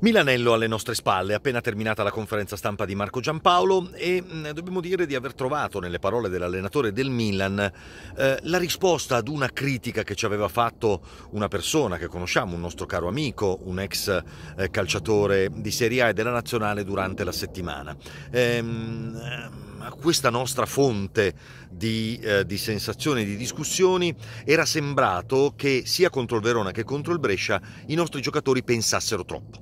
Milanello alle nostre spalle, appena terminata la conferenza stampa di Marco Giampaolo e mm, dobbiamo dire di aver trovato nelle parole dell'allenatore del Milan eh, la risposta ad una critica che ci aveva fatto una persona che conosciamo, un nostro caro amico, un ex eh, calciatore di Serie A e della Nazionale durante la settimana. Ehm, questa nostra fonte di, eh, di sensazioni, di discussioni, era sembrato che sia contro il Verona che contro il Brescia i nostri giocatori pensassero troppo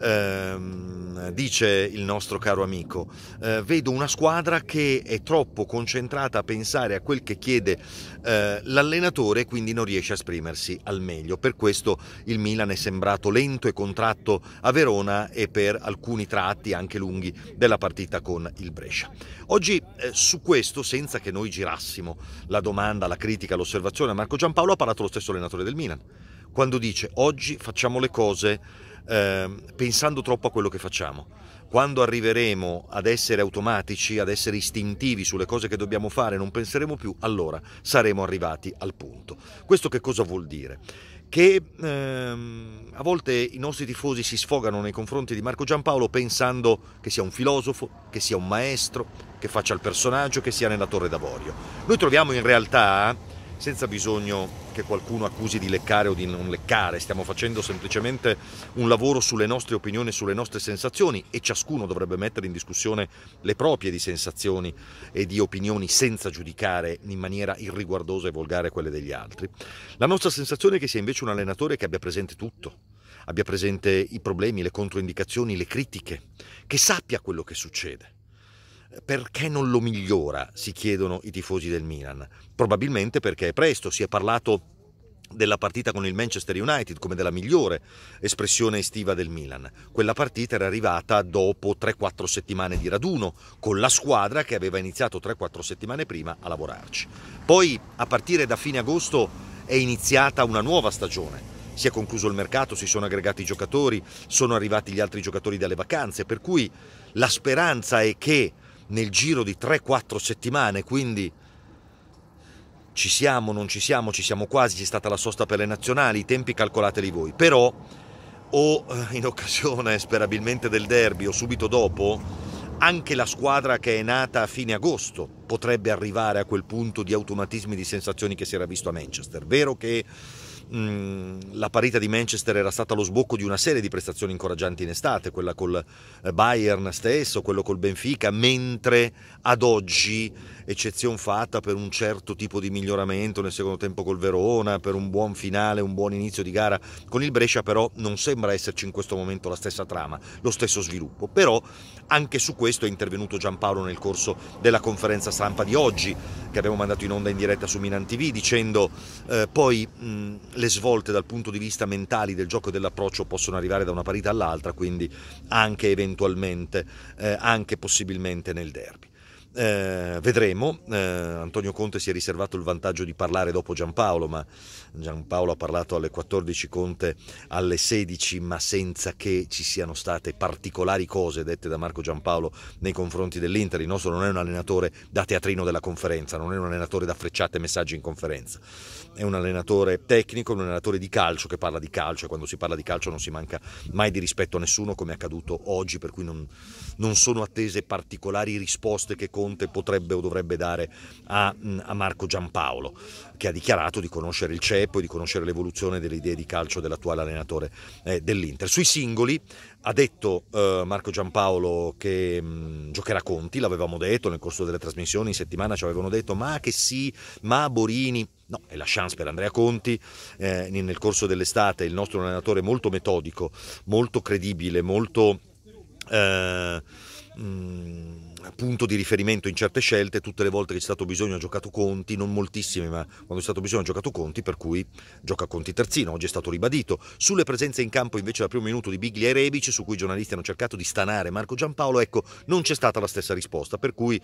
ehm, dice il nostro caro amico, eh, vedo una squadra che è troppo concentrata a pensare a quel che chiede eh, l'allenatore e quindi non riesce a esprimersi al meglio. Per questo il Milan è sembrato lento e contratto a Verona e per alcuni tratti anche lunghi della partita con il Brescia. Oggi eh, su questo, senza che noi girassimo la domanda, la critica, l'osservazione a Marco Giampaolo, ha parlato lo stesso allenatore del Milan quando dice oggi facciamo le cose eh, pensando troppo a quello che facciamo. Quando arriveremo ad essere automatici, ad essere istintivi sulle cose che dobbiamo fare, non penseremo più, allora saremo arrivati al punto. Questo che cosa vuol dire? Che ehm, a volte i nostri tifosi si sfogano nei confronti di Marco Giampaolo pensando che sia un filosofo, che sia un maestro, che faccia il personaggio, che sia nella Torre d'Avorio. Noi troviamo in realtà senza bisogno che qualcuno accusi di leccare o di non leccare, stiamo facendo semplicemente un lavoro sulle nostre opinioni, sulle nostre sensazioni e ciascuno dovrebbe mettere in discussione le proprie di sensazioni e di opinioni senza giudicare in maniera irriguardosa e volgare quelle degli altri. La nostra sensazione è che sia invece un allenatore che abbia presente tutto, abbia presente i problemi, le controindicazioni, le critiche, che sappia quello che succede perché non lo migliora, si chiedono i tifosi del Milan. Probabilmente perché è presto, si è parlato della partita con il Manchester United come della migliore espressione estiva del Milan. Quella partita era arrivata dopo 3-4 settimane di raduno con la squadra che aveva iniziato 3-4 settimane prima a lavorarci. Poi a partire da fine agosto è iniziata una nuova stagione. Si è concluso il mercato, si sono aggregati i giocatori, sono arrivati gli altri giocatori dalle vacanze, per cui la speranza è che nel giro di 3-4 settimane, quindi ci siamo, non ci siamo, ci siamo quasi, c'è stata la sosta per le nazionali, i tempi calcolateli voi, però o eh, in occasione sperabilmente del derby o subito dopo, anche la squadra che è nata a fine agosto potrebbe arrivare a quel punto di automatismi, di sensazioni che si era visto a Manchester. Vero che la parità di Manchester era stata lo sbocco di una serie di prestazioni incoraggianti in estate, quella col eh, Bayern stesso, quello col Benfica, mentre ad oggi, eccezione fatta per un certo tipo di miglioramento nel secondo tempo col Verona, per un buon finale, un buon inizio di gara con il Brescia, però non sembra esserci in questo momento la stessa trama, lo stesso sviluppo. Però anche su questo è intervenuto Giampaolo nel corso della conferenza stampa di oggi, che abbiamo mandato in onda in diretta su Minan TV, dicendo eh, poi mh, le svolte dal punto di vista mentali del gioco e dell'approccio possono arrivare da una parità all'altra, quindi anche eventualmente, eh, anche possibilmente nel derby. Eh, vedremo, eh, Antonio Conte si è riservato il vantaggio di parlare dopo Giampaolo, ma Giampaolo ha parlato alle 14, Conte alle 16, ma senza che ci siano state particolari cose dette da Marco Giampaolo nei confronti dell'Inter. Il nostro non è un allenatore da teatrino della conferenza, non è un allenatore da frecciate e messaggi in conferenza, è un allenatore tecnico, un allenatore di calcio che parla di calcio e quando si parla di calcio non si manca mai di rispetto a nessuno come è accaduto oggi, per cui non, non sono attese particolari risposte che Conte Conte potrebbe o dovrebbe dare a, mm, a Marco Giampaolo, che ha dichiarato di conoscere il ceppo e di conoscere l'evoluzione delle idee di calcio dell'attuale allenatore eh, dell'Inter. Sui singoli ha detto eh, Marco Giampaolo che mh, mm, giocherà Conti, l'avevamo detto nel corso delle trasmissioni in settimana, ci avevano detto ma che sì, ma Borini... No, è la chance per Andrea Conti. Eh, nel corso dell'estate il nostro allenatore molto metodico, molto credibile, molto... Eh, mh, mm, punto di riferimento in certe scelte, tutte le volte che c'è stato bisogno ha giocato Conti, non moltissime, ma quando c'è stato bisogno ha giocato Conti, per cui gioca Conti terzino, oggi è stato ribadito. Sulle presenze in campo invece dal primo minuto di Biglia e Rebic, su cui i giornalisti hanno cercato di stanare Marco Giampaolo, ecco, non c'è stata la stessa risposta, per cui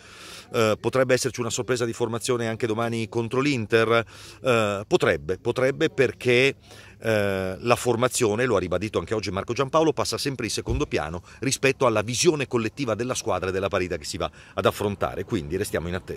eh, potrebbe esserci una sorpresa di formazione anche domani contro l'Inter, eh, potrebbe, potrebbe perché eh, la formazione, lo ha ribadito anche oggi Marco Giampaolo, passa sempre in secondo piano rispetto alla visione collettiva della squadra e della partita che si va ad affrontare, quindi restiamo in attesa.